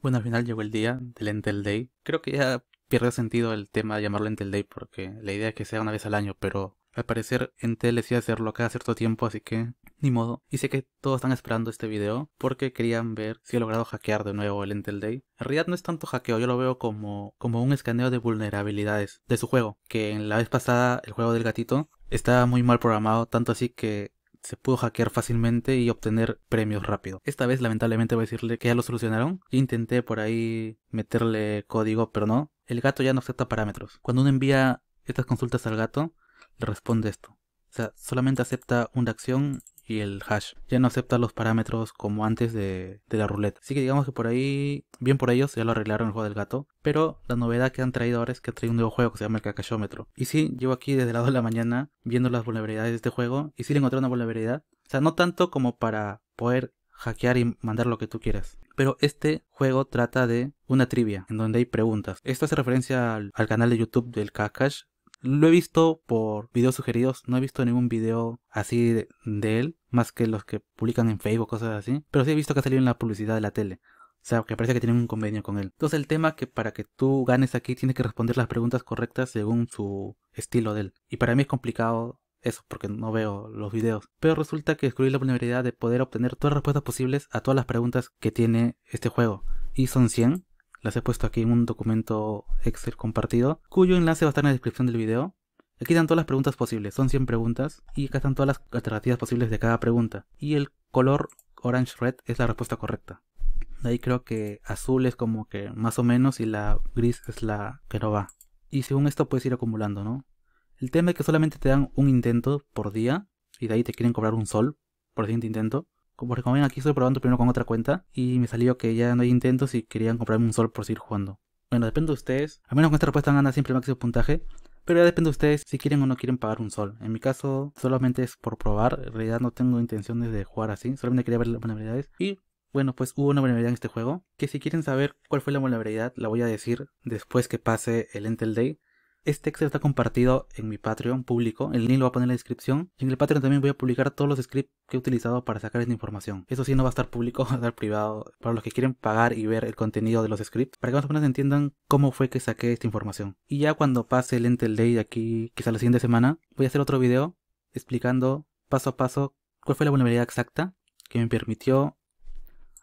Bueno, al final llegó el día del Entel Day. Creo que ya pierde sentido el tema de llamarlo Entel Day porque la idea es que sea una vez al año, pero al parecer Entel decía hacerlo cada cierto tiempo, así que ni modo. Y sé que todos están esperando este video porque querían ver si he logrado hackear de nuevo el Entel Day. En realidad no es tanto hackeo, yo lo veo como, como un escaneo de vulnerabilidades de su juego. Que en la vez pasada el juego del gatito estaba muy mal programado, tanto así que se pudo hackear fácilmente y obtener premios rápido. Esta vez lamentablemente voy a decirle que ya lo solucionaron. intenté por ahí meterle código, pero no. El gato ya no acepta parámetros. Cuando uno envía estas consultas al gato, le responde esto. O sea, solamente acepta una acción y el hash. Ya no acepta los parámetros como antes de, la ruleta. Así que digamos que por ahí, bien por ellos, ya lo arreglaron el juego del gato. Pero la novedad que han traído ahora es que han traído un nuevo juego que se llama el cacachómetro. Y sí, llevo aquí desde la 2 de la mañana viendo las vulnerabilidades de este juego y sí le encontré una vulnerabilidad. O sea, no tanto como para poder hackear y mandar lo que tú quieras. Pero este juego trata de una trivia en donde hay preguntas. Esto hace referencia al, canal de YouTube del Kakash, lo he visto por videos sugeridos, no he visto ningún video así de, él, más que los que publican en Facebook, cosas así. Pero sí he visto que ha salido en la publicidad de la tele. O sea, que parece que tienen un convenio con él. Entonces el tema que para que tú ganes aquí tienes que responder las preguntas correctas según su estilo de él. Y para mí es complicado eso porque no veo los videos. Pero resulta que descubrí la vulnerabilidad de poder obtener todas las respuestas posibles a todas las preguntas que tiene este juego. Y son 100. Las he puesto aquí en un documento Excel compartido, cuyo enlace va a estar en la descripción del video. Aquí están todas las preguntas posibles, son 100 preguntas, y acá están todas las alternativas posibles de cada pregunta. Y el color orange red es la respuesta correcta. De ahí creo que azul es como que más o menos y la gris es la que no va. Y según esto puedes ir acumulando, ¿no? El tema es que solamente te dan un intento por día y de ahí te quieren cobrar un sol por el siguiente intento. Como ven aquí estoy probando primero con otra cuenta y me salió que ya no hay intentos y querían comprarme un sol por seguir jugando. Bueno, depende de ustedes. Al menos con esta respuesta gana siempre el máximo puntaje. Pero ya depende de ustedes si quieren o no quieren pagar un sol. En mi caso, solamente es por probar. En realidad no tengo intenciones de jugar así. Solamente quería ver las vulnerabilidades. Y bueno, pues hubo una vulnerabilidad en este juego. Que si quieren saber cuál fue la vulnerabilidad, la voy a decir después que pase el Entel Day. Este texto está compartido en mi Patreon público, el link lo voy a poner en la descripción. Y en el Patreon también voy a publicar todos los scripts que he utilizado para sacar esta información. Eso sí no va a estar público, va a estar privado para los que quieren pagar y ver el contenido de los scripts, para que más o menos entiendan cómo fue que saqué esta información. Y ya cuando pase el Intel Day de aquí, quizá la siguiente semana, voy a hacer otro video explicando paso a paso cuál fue la vulnerabilidad exacta que me permitió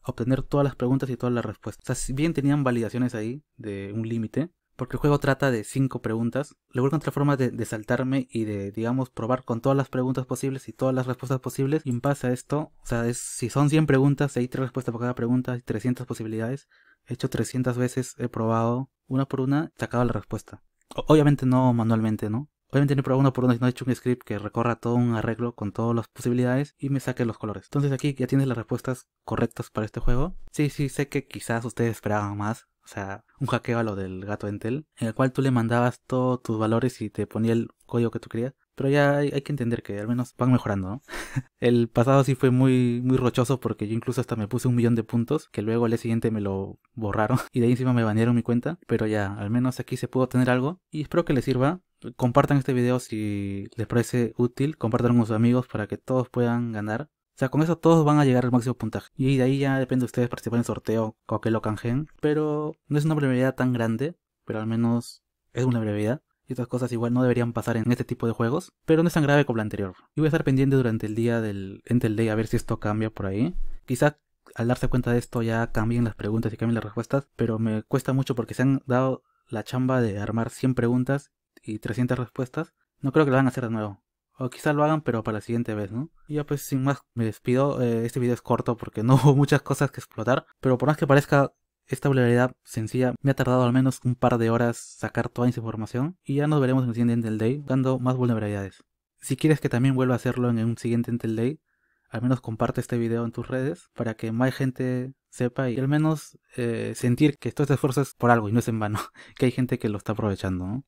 obtener todas las preguntas y todas las respuestas. O sea, si bien tenían validaciones ahí de un límite, porque el juego trata de cinco preguntas. Le voy a encontrar forma de, saltarme y de, digamos, probar con todas las preguntas posibles y todas las respuestas posibles. Y en base a esto, o sea, es, si son 100 preguntas, hay tres respuestas para cada pregunta, y 300 posibilidades. He hecho 300 veces, he probado una por una, sacado la respuesta. obviamente no manualmente, ¿no? Obviamente no he probado una por una, sino he hecho un script que recorra todo un arreglo con todas las posibilidades y me saque los colores. Entonces aquí ya tienes las respuestas correctas para este juego. Sí, sí, sé que quizás ustedes esperaban más, o sea, un hackeo a lo del gato Entel, en el cual tú le mandabas todos tus valores y te ponía el código que tú querías. Pero ya hay, que entender que al menos van mejorando, ¿no? el pasado sí fue muy, muy rochoso porque yo incluso hasta me puse un millón de puntos, que luego al día siguiente me lo borraron y de ahí encima me banearon mi cuenta. Pero ya, al menos aquí se pudo tener algo y espero que les sirva compartan este video si les parece útil, compartan con sus amigos para que todos puedan ganar. O sea, con eso todos van a llegar al máximo puntaje. Y de ahí ya depende de ustedes participar en el sorteo o que lo canjeen. Pero no es una brevedad tan grande, pero al menos es una brevedad. Y otras cosas igual no deberían pasar en este tipo de juegos. Pero no es tan grave como la anterior. Y voy a estar pendiente durante el día del Intel Day a ver si esto cambia por ahí. Quizá al darse cuenta de esto ya cambien las preguntas y cambien las respuestas. Pero me cuesta mucho porque se han dado la chamba de armar 100 preguntas y 300 respuestas. No creo que lo van a hacer de nuevo. O quizá lo hagan, pero para la siguiente vez, ¿no? Y ya pues sin más me despido. Eh, este video es corto porque no hubo muchas cosas que explotar. Pero por más que parezca esta vulnerabilidad sencilla, me ha tardado al menos un par de horas sacar toda esa información. Y ya nos veremos en el siguiente Intel Day dando más vulnerabilidades. Si quieres que también vuelva a hacerlo en un siguiente Intel Day, al menos comparte este video en tus redes para que más gente sepa y al menos eh, sentir que todo este esfuerzo es por algo y no es en vano, que hay gente que lo está aprovechando. ¿no?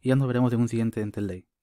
Y ya nos veremos en un siguiente Intel Day.